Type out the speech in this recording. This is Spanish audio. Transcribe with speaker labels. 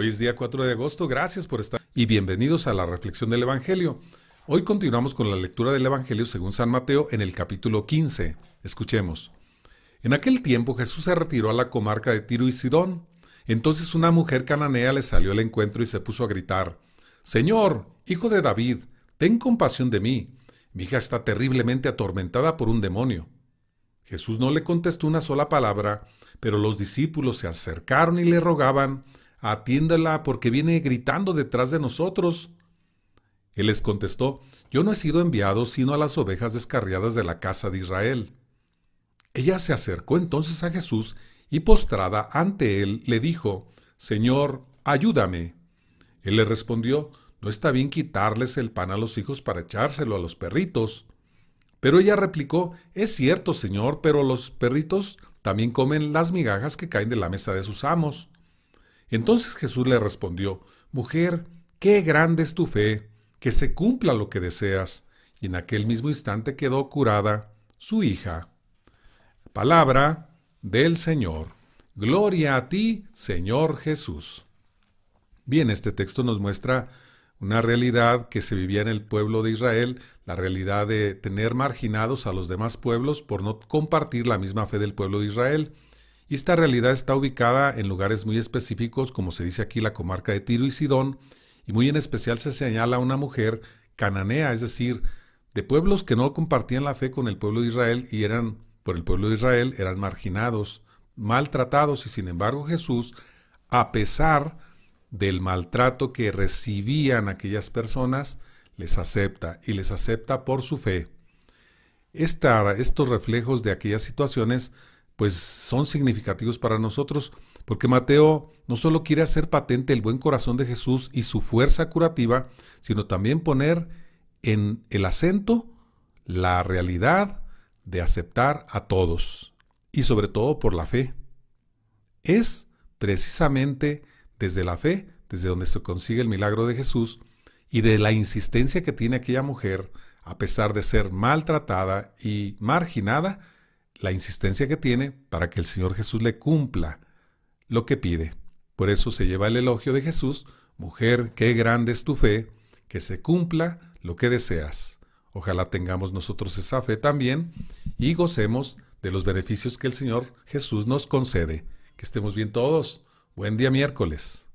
Speaker 1: Hoy es día 4 de agosto, gracias por estar y bienvenidos a la reflexión del Evangelio. Hoy continuamos con la lectura del Evangelio según San Mateo en el capítulo 15. Escuchemos. En aquel tiempo Jesús se retiró a la comarca de Tiro y Sidón. Entonces una mujer cananea le salió al encuentro y se puso a gritar, Señor, hijo de David, ten compasión de mí. Mi hija está terriblemente atormentada por un demonio. Jesús no le contestó una sola palabra, pero los discípulos se acercaron y le rogaban, atiéndala porque viene gritando detrás de nosotros. Él les contestó, yo no he sido enviado sino a las ovejas descarriadas de la casa de Israel. Ella se acercó entonces a Jesús y postrada ante él le dijo, Señor, ayúdame. Él le respondió, no está bien quitarles el pan a los hijos para echárselo a los perritos. Pero ella replicó, es cierto, Señor, pero los perritos también comen las migajas que caen de la mesa de sus amos. Entonces Jesús le respondió, Mujer, qué grande es tu fe, que se cumpla lo que deseas. Y en aquel mismo instante quedó curada su hija. Palabra del Señor. Gloria a ti, Señor Jesús. Bien, este texto nos muestra una realidad que se vivía en el pueblo de Israel, la realidad de tener marginados a los demás pueblos por no compartir la misma fe del pueblo de Israel. Y esta realidad está ubicada en lugares muy específicos, como se dice aquí, la comarca de Tiro y Sidón, y muy en especial se señala a una mujer cananea, es decir, de pueblos que no compartían la fe con el pueblo de Israel y eran, por el pueblo de Israel, eran marginados, maltratados, y sin embargo Jesús, a pesar del maltrato que recibían aquellas personas, les acepta y les acepta por su fe. estos reflejos de aquellas situaciones pues son significativos para nosotros, porque Mateo no solo quiere hacer patente el buen corazón de Jesús y su fuerza curativa, sino también poner en el acento la realidad de aceptar a todos, y sobre todo por la fe. Es precisamente desde la fe, desde donde se consigue el milagro de Jesús, y de la insistencia que tiene aquella mujer, a pesar de ser maltratada y marginada, la insistencia que tiene para que el Señor Jesús le cumpla lo que pide. Por eso se lleva el elogio de Jesús, mujer, qué grande es tu fe, que se cumpla lo que deseas. Ojalá tengamos nosotros esa fe también y gocemos de los beneficios que el Señor Jesús nos concede. Que estemos bien todos. Buen día miércoles.